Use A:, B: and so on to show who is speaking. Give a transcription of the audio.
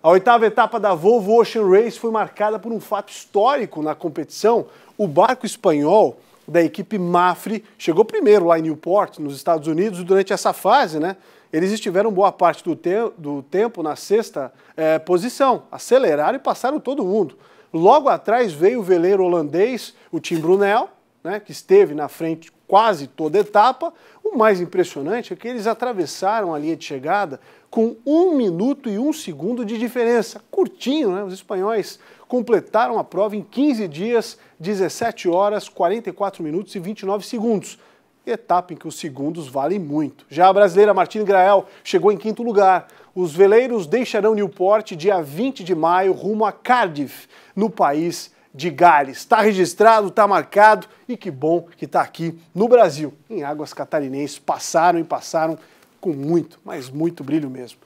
A: A oitava etapa da Volvo Ocean Race foi marcada por um fato histórico na competição. O barco espanhol da equipe Mafre chegou primeiro lá em Newport, nos Estados Unidos, durante essa fase, né? Eles estiveram boa parte do, te do tempo na sexta é, posição, aceleraram e passaram todo mundo. Logo atrás veio o veleiro holandês, o Tim Brunel, né, que esteve na frente quase toda etapa. O mais impressionante é que eles atravessaram a linha de chegada com um minuto e um segundo de diferença. Curtinho, né? Os espanhóis completaram a prova em 15 dias, 17 horas, 44 minutos e 29 segundos. Etapa em que os segundos valem muito. Já a brasileira Martina Grael chegou em quinto lugar. Os veleiros deixarão Newport dia 20 de maio rumo a Cardiff, no país de Gales. Está registrado, está marcado e que bom que está aqui no Brasil, em águas catarinenses. Passaram e passaram com muito, mas muito brilho mesmo.